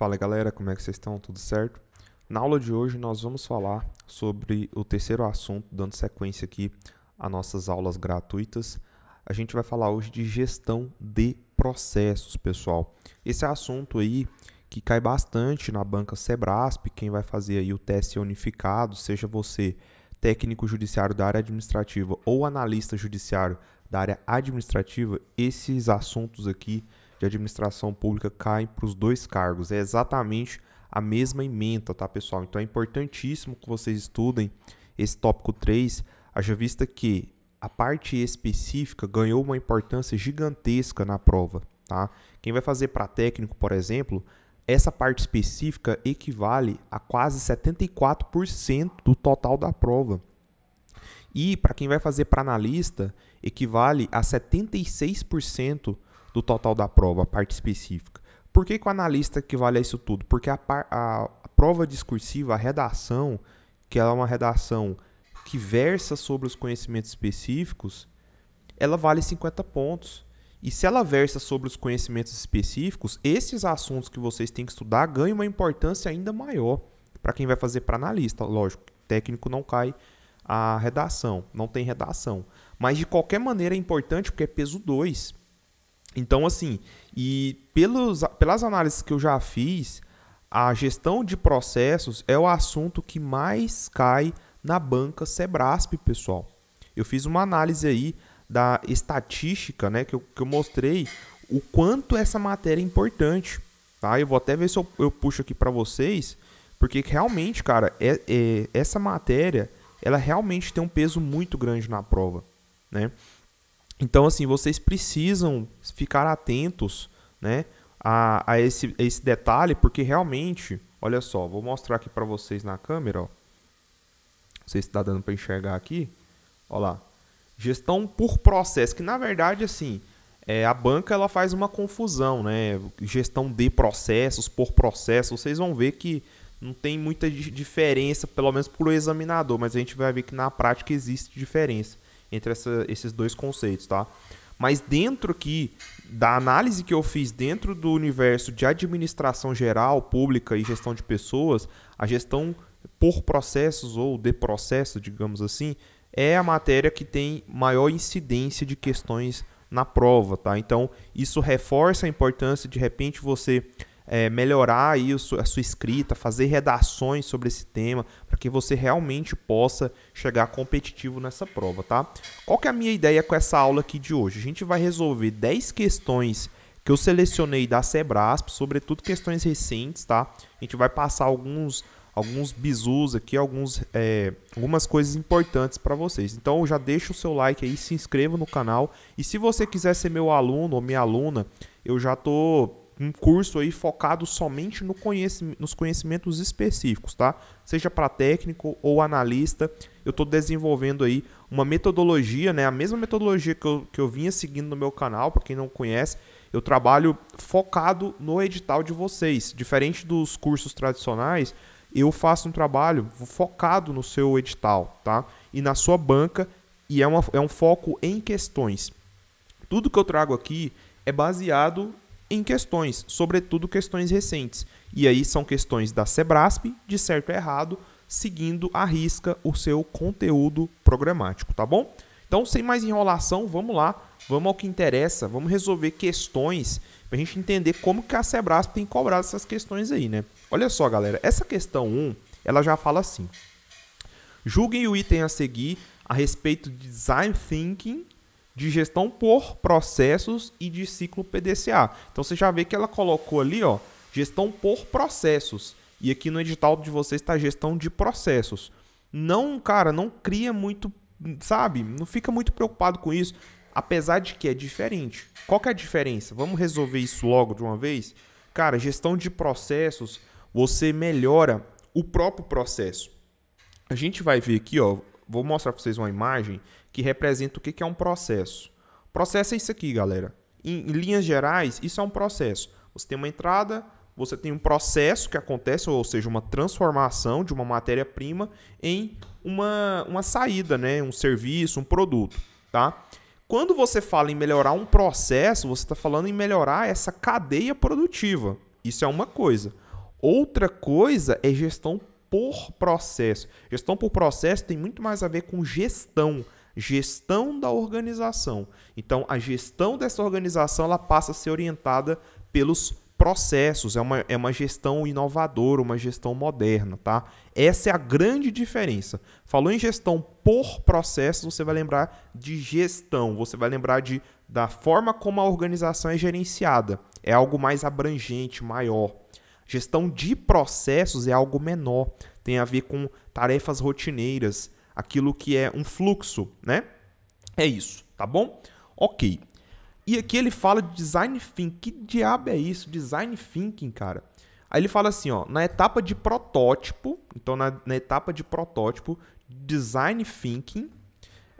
Fala galera, como é que vocês estão? Tudo certo? Na aula de hoje nós vamos falar sobre o terceiro assunto, dando sequência aqui às nossas aulas gratuitas. A gente vai falar hoje de gestão de processos, pessoal. Esse assunto aí que cai bastante na banca Sebrasp, quem vai fazer aí o teste unificado, seja você técnico judiciário da área administrativa ou analista judiciário da área administrativa, esses assuntos aqui de administração pública caem para os dois cargos. É exatamente a mesma emenda, tá, pessoal? Então é importantíssimo que vocês estudem esse tópico 3, haja vista que a parte específica ganhou uma importância gigantesca na prova, tá? Quem vai fazer para técnico, por exemplo, essa parte específica equivale a quase 74% do total da prova. E para quem vai fazer para analista, equivale a 76% do total da prova, a parte específica. Por que, que o analista equivale a isso tudo? Porque a, par, a, a prova discursiva, a redação, que ela é uma redação que versa sobre os conhecimentos específicos, ela vale 50 pontos. E se ela versa sobre os conhecimentos específicos, esses assuntos que vocês têm que estudar ganham uma importância ainda maior para quem vai fazer para analista. Lógico, técnico não cai a redação, não tem redação. Mas de qualquer maneira é importante porque é peso 2. Então, assim, e pelos, pelas análises que eu já fiz, a gestão de processos é o assunto que mais cai na banca Sebrasp, pessoal. Eu fiz uma análise aí da estatística, né, que eu, que eu mostrei o quanto essa matéria é importante. Tá? Eu vou até ver se eu, eu puxo aqui para vocês, porque realmente, cara, é, é, essa matéria, ela realmente tem um peso muito grande na prova, né? Então, assim, vocês precisam ficar atentos, né, a, a, esse, a esse detalhe, porque realmente, olha só, vou mostrar aqui para vocês na câmera, ó. Não sei se está dando para enxergar aqui. Olha lá. Gestão por processo, que na verdade, assim, é, a banca ela faz uma confusão, né? Gestão de processos, por processo, vocês vão ver que não tem muita diferença, pelo menos para o examinador, mas a gente vai ver que na prática existe diferença entre essa, esses dois conceitos, tá? Mas dentro aqui da análise que eu fiz dentro do universo de administração geral, pública e gestão de pessoas, a gestão por processos ou de processo, digamos assim, é a matéria que tem maior incidência de questões na prova, tá? Então, isso reforça a importância de repente você é, melhorar aí a sua escrita, fazer redações sobre esse tema, para que você realmente possa chegar competitivo nessa prova, tá? Qual que é a minha ideia com essa aula aqui de hoje? A gente vai resolver 10 questões que eu selecionei da Sebrasp, sobretudo questões recentes, tá? A gente vai passar alguns alguns bizus aqui, alguns, é, algumas coisas importantes para vocês. Então já deixa o seu like aí, se inscreva no canal e se você quiser ser meu aluno ou minha aluna, eu já tô um curso aí focado somente no conhecimento, nos conhecimentos específicos, tá? Seja para técnico ou analista, eu estou desenvolvendo aí uma metodologia, né? A mesma metodologia que eu, que eu vinha seguindo no meu canal, para quem não conhece, eu trabalho focado no edital de vocês. Diferente dos cursos tradicionais, eu faço um trabalho focado no seu edital, tá? E na sua banca, e é, uma, é um foco em questões. Tudo que eu trago aqui é baseado em questões, sobretudo questões recentes. E aí são questões da Sebrasp, de certo e errado, seguindo a risca o seu conteúdo programático, tá bom? Então, sem mais enrolação, vamos lá, vamos ao que interessa, vamos resolver questões para a gente entender como que a Sebrasp tem cobrado essas questões aí, né? Olha só, galera, essa questão 1, ela já fala assim: Julguem o item a seguir a respeito de design thinking de gestão por processos e de ciclo PDCA. Então você já vê que ela colocou ali, ó, gestão por processos. E aqui no edital de vocês está gestão de processos. Não, cara, não cria muito, sabe? Não fica muito preocupado com isso, apesar de que é diferente. Qual que é a diferença? Vamos resolver isso logo de uma vez? Cara, gestão de processos, você melhora o próprio processo. A gente vai ver aqui, ó, vou mostrar para vocês uma imagem que representa o que é um processo. Processo é isso aqui, galera. Em, em linhas gerais, isso é um processo. Você tem uma entrada, você tem um processo que acontece, ou seja, uma transformação de uma matéria-prima em uma, uma saída, né? um serviço, um produto. Tá? Quando você fala em melhorar um processo, você está falando em melhorar essa cadeia produtiva. Isso é uma coisa. Outra coisa é gestão por processo. Gestão por processo tem muito mais a ver com gestão, gestão da organização. Então, a gestão dessa organização ela passa a ser orientada pelos processos, é uma, é uma gestão inovadora, uma gestão moderna, tá? Essa é a grande diferença. Falou em gestão por processos, você vai lembrar de gestão, você vai lembrar de, da forma como a organização é gerenciada. É algo mais abrangente, maior. Gestão de processos é algo menor, tem a ver com tarefas rotineiras, aquilo que é um fluxo, né? É isso, tá bom? Ok. E aqui ele fala de design thinking. Que diabo é isso? Design thinking, cara. Aí ele fala assim, ó, na etapa de protótipo, então na, na etapa de protótipo, design thinking,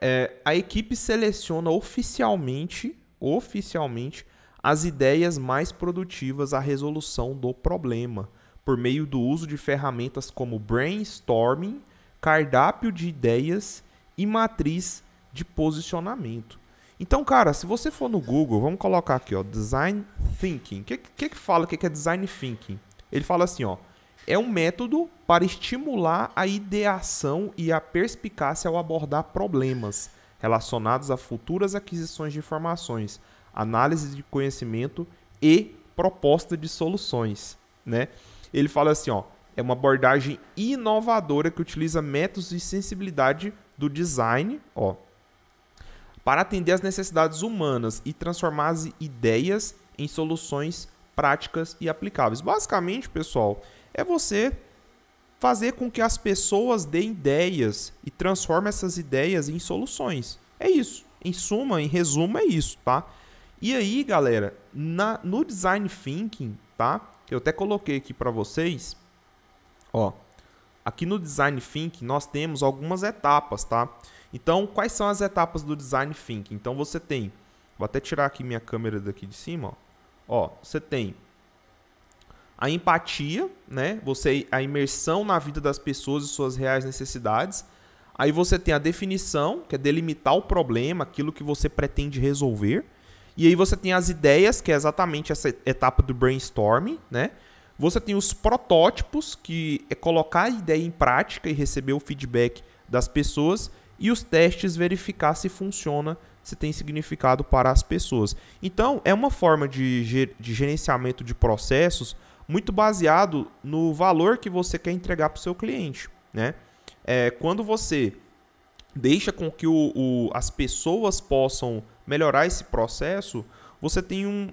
é, a equipe seleciona oficialmente, oficialmente as ideias mais produtivas à resolução do problema, por meio do uso de ferramentas como brainstorming, cardápio de ideias e matriz de posicionamento. Então, cara, se você for no Google, vamos colocar aqui, ó, design thinking. O que, que, que fala que é design thinking? Ele fala assim, ó, é um método para estimular a ideação e a perspicácia ao abordar problemas relacionados a futuras aquisições de informações, análise de conhecimento e proposta de soluções, né? Ele fala assim, ó, é uma abordagem inovadora que utiliza métodos de sensibilidade do design, ó, para atender às necessidades humanas e transformar as ideias em soluções práticas e aplicáveis. Basicamente, pessoal, é você fazer com que as pessoas deem ideias e transformem essas ideias em soluções. É isso. Em suma, em resumo, é isso, tá? E aí, galera, na, no Design Thinking, tá? Eu até coloquei aqui para vocês, ó. Aqui no Design Thinking nós temos algumas etapas, tá? Então, quais são as etapas do Design Thinking? Então você tem, vou até tirar aqui minha câmera daqui de cima, ó. Ó, você tem a empatia, né? Você a imersão na vida das pessoas e suas reais necessidades. Aí você tem a definição, que é delimitar o problema, aquilo que você pretende resolver. E aí você tem as ideias, que é exatamente essa etapa do brainstorming, né? Você tem os protótipos, que é colocar a ideia em prática e receber o feedback das pessoas, e os testes verificar se funciona, se tem significado para as pessoas. Então, é uma forma de, de gerenciamento de processos muito baseado no valor que você quer entregar para o seu cliente, né? É, quando você deixa com que o, o, as pessoas possam melhorar esse processo, você tem um,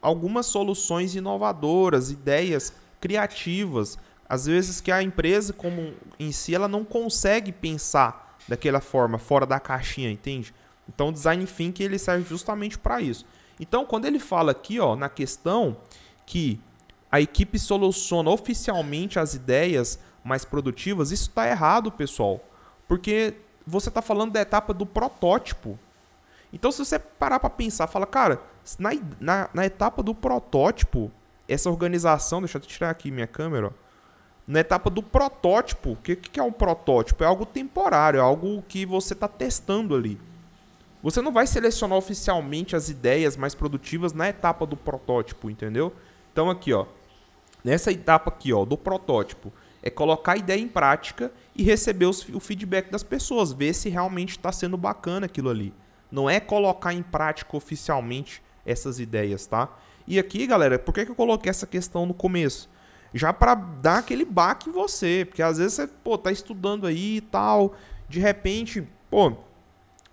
algumas soluções inovadoras, ideias criativas, às vezes que a empresa como em si ela não consegue pensar daquela forma fora da caixinha, entende? Então o design thinking ele serve justamente para isso. Então quando ele fala aqui, ó, na questão que a equipe soluciona oficialmente as ideias mais produtivas, isso está errado, pessoal, porque você está falando da etapa do protótipo. Então, se você parar para pensar, fala, cara, na, na, na, etapa do protótipo, essa organização, deixa eu tirar aqui minha câmera, ó, na etapa do protótipo, o que, que é um protótipo? É algo temporário, é algo que você está testando ali. Você não vai selecionar oficialmente as ideias mais produtivas na etapa do protótipo, entendeu? Então aqui, ó, nessa etapa aqui, ó, do protótipo, é colocar a ideia em prática e receber os, o feedback das pessoas, ver se realmente está sendo bacana aquilo ali. Não é colocar em prática oficialmente essas ideias, tá? E aqui, galera, por que, que eu coloquei essa questão no começo? Já para dar aquele baque em você, porque às vezes você, pô, tá estudando aí e tal, de repente, pô,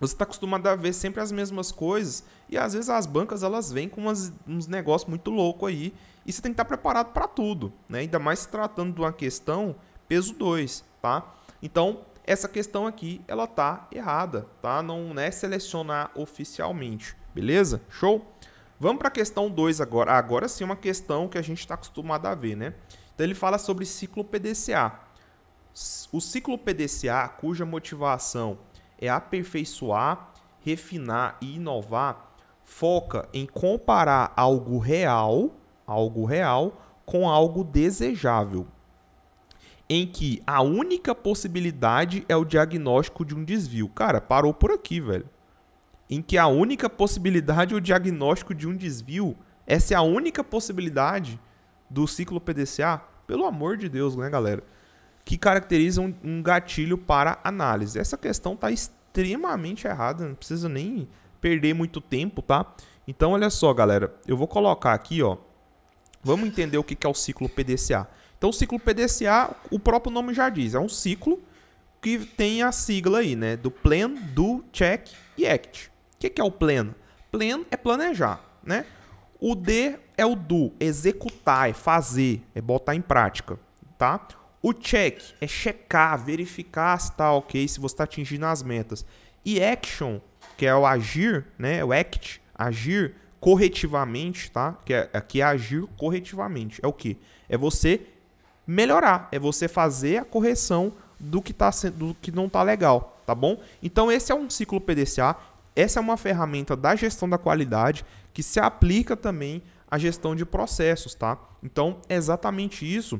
você está acostumado a ver sempre as mesmas coisas e às vezes as bancas elas vêm com umas, uns negócios muito louco aí e você tem que estar preparado para tudo, né? Ainda mais se tratando de uma questão peso 2, tá? Então, essa questão aqui, ela tá errada, tá? Não é selecionar oficialmente, beleza? Show? Vamos para a questão 2 agora. Ah, agora sim, uma questão que a gente está acostumado a ver, né? Então, ele fala sobre ciclo PDCA. O ciclo PDCA, cuja motivação é aperfeiçoar, refinar e inovar, foca em comparar algo real algo real com algo desejável, em que a única possibilidade é o diagnóstico de um desvio. Cara, parou por aqui, velho. Em que a única possibilidade é o diagnóstico de um desvio. Essa é a única possibilidade do ciclo PDCA. Pelo amor de Deus, né, galera? Que caracteriza um, gatilho para análise. Essa questão está extremamente errada, não precisa nem perder muito tempo, tá? Então, olha só, galera. Eu vou colocar aqui, ó Vamos entender o que é o ciclo PDCA. Então, o ciclo PDCA, o próprio nome já diz, é um ciclo que tem a sigla aí, né? Do plan, do, check e act. O que é o plan? Plan é planejar, né? O D é o do, executar, é fazer, é botar em prática, tá? O check é checar, verificar se tá ok, se você está atingindo as metas. E action, que é o agir, né? O act, agir, corretivamente, tá? Que é, aqui é, é agir corretivamente. É o que? É você melhorar, é você fazer a correção do que, tá sendo, do que não tá legal, tá bom? Então esse é um ciclo PDCA, essa é uma ferramenta da gestão da qualidade que se aplica também à gestão de processos, tá? Então é exatamente isso.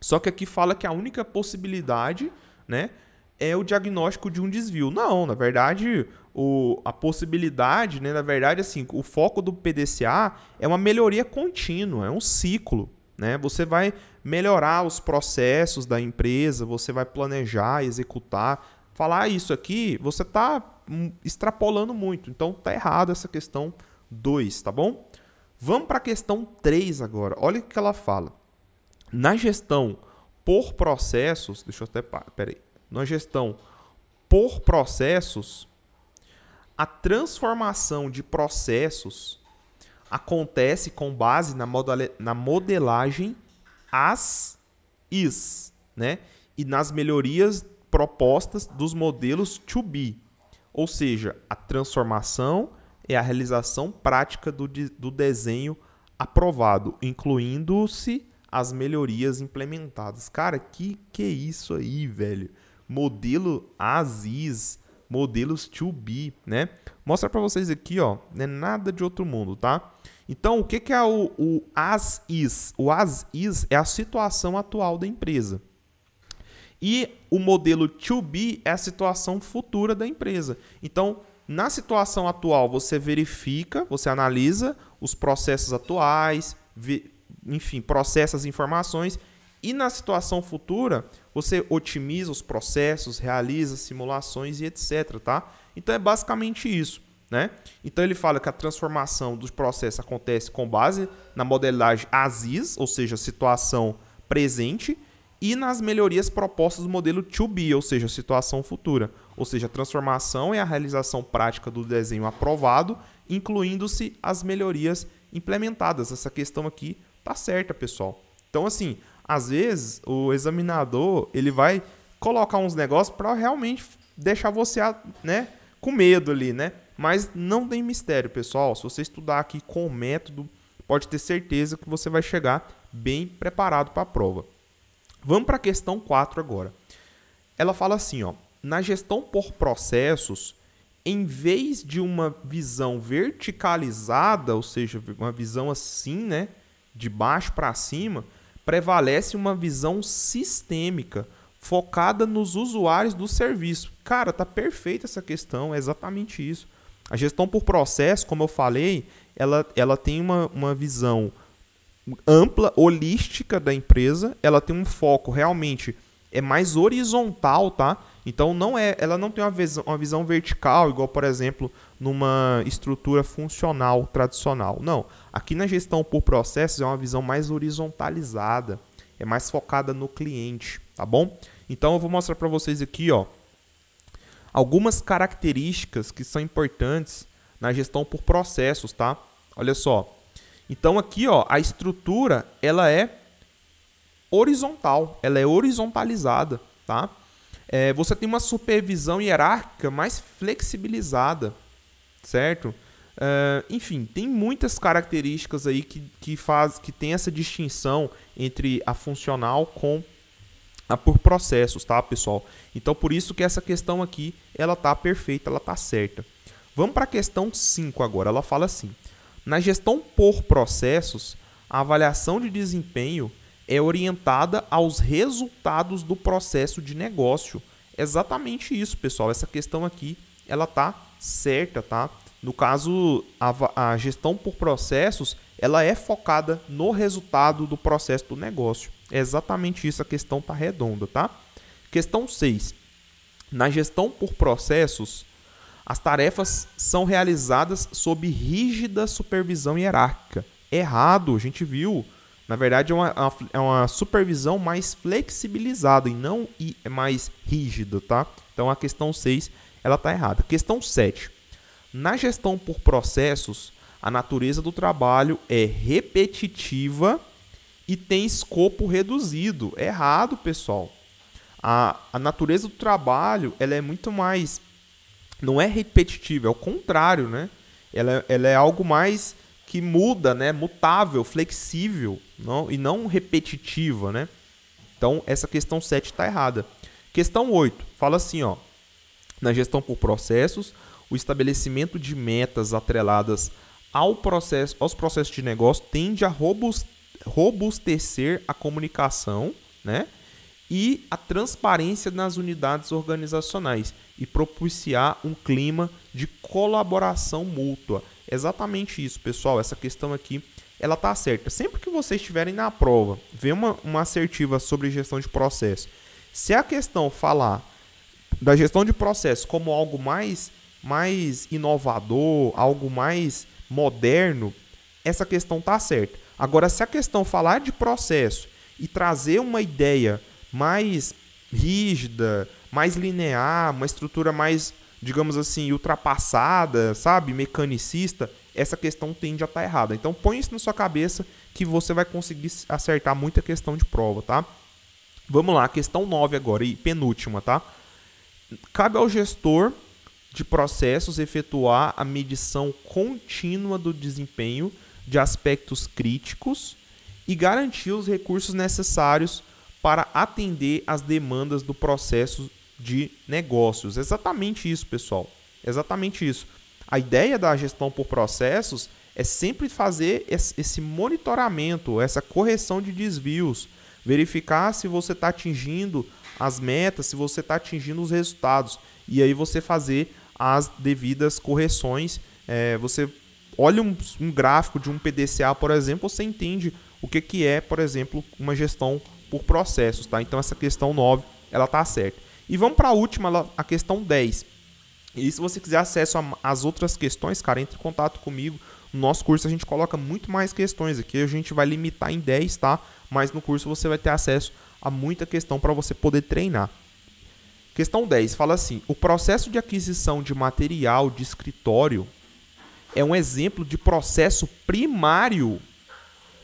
Só que aqui fala que a única possibilidade, né, é o diagnóstico de um desvio. Não, na verdade, o, a possibilidade, né, na verdade, assim, o foco do PDCA é uma melhoria contínua, é um ciclo. Né? Você vai melhorar os processos da empresa, você vai planejar, executar. Falar isso aqui, você está hum, extrapolando muito. Então tá errado essa questão 2, tá bom? Vamos para a questão 3 agora. Olha o que ela fala. Na gestão por processos, deixa eu até, peraí. Na gestão por processos, a transformação de processos acontece com base na, na modelagem as is, né? E nas melhorias propostas dos modelos to be. Ou seja, a transformação é a realização prática do, de, do desenho aprovado, incluindo-se as melhorias implementadas. Cara, que que é isso aí, velho? Modelo as is modelos to be, né? Mostra para vocês aqui, ó, não é nada de outro mundo, tá? Então, o que, que é o, o as is? O as is é a situação atual da empresa. E o modelo to be é a situação futura da empresa. Então, na situação atual, você verifica, você analisa os processos atuais, enfim, processa as informações. E na situação futura, você otimiza os processos, realiza simulações e etc, tá? Então é basicamente isso, né? Então ele fala que a transformação dos processos acontece com base na modelagem ASIS, ou seja, situação presente, e nas melhorias propostas do modelo to be, ou seja, situação futura. Ou seja, a transformação é a realização prática do desenho aprovado, incluindo-se as melhorias implementadas. Essa questão aqui tá certa, pessoal. Então, assim, às vezes o examinador ele vai colocar uns negócios para realmente deixar você né, com medo ali, né? Mas não tem mistério, pessoal. Se você estudar aqui com o método, pode ter certeza que você vai chegar bem preparado para a prova. Vamos para a questão 4 agora. Ela fala assim, ó: na gestão por processos, em vez de uma visão verticalizada, ou seja, uma visão assim, né, de baixo para cima, prevalece uma visão sistêmica focada nos usuários do serviço. Cara, tá perfeita essa questão, é exatamente isso. A gestão por processo, como eu falei, ela, ela tem uma, uma visão ampla, holística da empresa, ela tem um foco realmente é mais horizontal, tá? Então não é, ela não tem uma visão, uma visão vertical, igual, por exemplo, numa estrutura funcional tradicional. Não. Aqui na gestão por processos é uma visão mais horizontalizada, é mais focada no cliente, tá bom? Então eu vou mostrar para vocês aqui, ó, algumas características que são importantes na gestão por processos, tá? Olha só. Então aqui, ó, a estrutura, ela é horizontal, ela é horizontalizada, tá? É, você tem uma supervisão hierárquica mais flexibilizada, certo? Uh, enfim, tem muitas características aí que, que faz que tem essa distinção entre a funcional com a por processos, tá, pessoal? Então por isso que essa questão aqui ela tá perfeita, ela tá certa. Vamos para a questão 5 agora. Ela fala assim: na gestão por processos, a avaliação de desempenho é orientada aos resultados do processo de negócio. Exatamente isso, pessoal. Essa questão aqui, ela tá certa, tá? No caso, a, a gestão por processos, ela é focada no resultado do processo do negócio. É exatamente isso, a questão tá redonda, tá? Questão 6. Na gestão por processos, as tarefas são realizadas sob rígida supervisão hierárquica. Errado, a gente viu na verdade, é uma, é, é uma supervisão mais flexibilizada e não é mais rígida, tá? Então, a questão 6, ela está errada. Questão 7. Na gestão por processos, a natureza do trabalho é repetitiva e tem escopo reduzido. É errado, pessoal. A, a natureza do trabalho ela é muito mais. Não é repetitiva, é o contrário, né? Ela, ela é algo mais que muda, né, mutável, flexível não, e não repetitiva, né? Então, essa questão 7 está errada. Questão 8 fala assim, ó, na gestão por processos, o estabelecimento de metas atreladas ao processo, aos processos de negócio tende a robustecer a comunicação, né? E a transparência nas unidades organizacionais e propiciar um clima de colaboração mútua. Exatamente isso, pessoal. Essa questão aqui, ela tá certa. Sempre que vocês estiverem na prova, vê uma, uma assertiva sobre gestão de processo. Se a questão falar da gestão de processo como algo mais, mais inovador, algo mais moderno, essa questão tá certa. Agora, se a questão falar de processo e trazer uma ideia mais rígida, mais linear, uma estrutura mais digamos assim, ultrapassada, sabe? Mecanicista, essa questão tende a estar tá errada. Então põe isso na sua cabeça que você vai conseguir acertar muita questão de prova, tá? Vamos lá, questão 9 agora e penúltima, tá? Cabe ao gestor de processos efetuar a medição contínua do desempenho de aspectos críticos e garantir os recursos necessários para atender às demandas do processo de negócios. Exatamente isso, pessoal. Exatamente isso. A ideia da gestão por processos é sempre fazer esse monitoramento, essa correção de desvios, verificar se você está atingindo as metas, se você está atingindo os resultados e aí você fazer as devidas correções. É, você olha um, um, gráfico de um PDCA, por exemplo, você entende o que, que é, por exemplo, uma gestão por processos, tá? Então essa questão 9, ela tá certa. E vamos para a última, a questão 10. E se você quiser acesso às outras questões, cara, entre em contato comigo. No nosso curso a gente coloca muito mais questões aqui, a gente vai limitar em 10, tá? Mas no curso você vai ter acesso a muita questão para você poder treinar. Questão 10 fala assim: o processo de aquisição de material de escritório é um exemplo de processo primário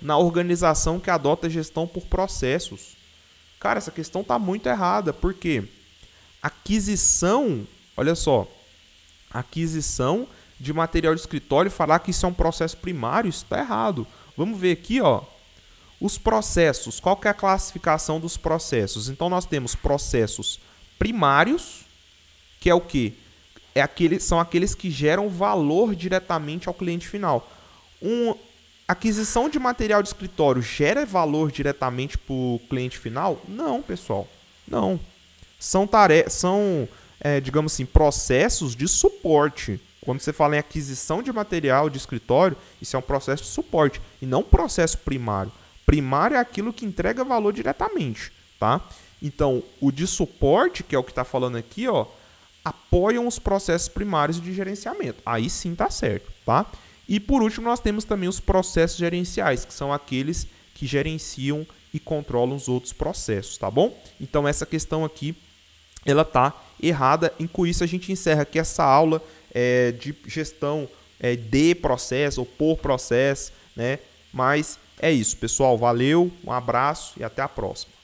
na organização que adota gestão por processos. Cara, essa questão tá muito errada, por quê? Porque aquisição, olha só, aquisição de material de escritório, falar que isso é um processo primário, isso está errado. Vamos ver aqui, ó. Os processos, qual que é a classificação dos processos? Então nós temos processos primários, que é o que? É aquele, são aqueles que geram valor diretamente ao cliente final. Um, aquisição de material de escritório gera valor diretamente para o cliente final? Não, pessoal. Não são, tare são é, digamos assim, processos de suporte. Quando você fala em aquisição de material de escritório, isso é um processo de suporte e não processo primário. Primário é aquilo que entrega valor diretamente, tá? Então, o de suporte, que é o que está falando aqui, ó, apoiam os processos primários de gerenciamento. Aí sim tá certo, tá? E por último, nós temos também os processos gerenciais, que são aqueles que gerenciam e controlam os outros processos, tá bom? Então, essa questão aqui ela está errada. E com isso a gente encerra aqui essa aula é, de gestão é, de processo ou por processo, né? Mas é isso, pessoal. Valeu, um abraço e até a próxima.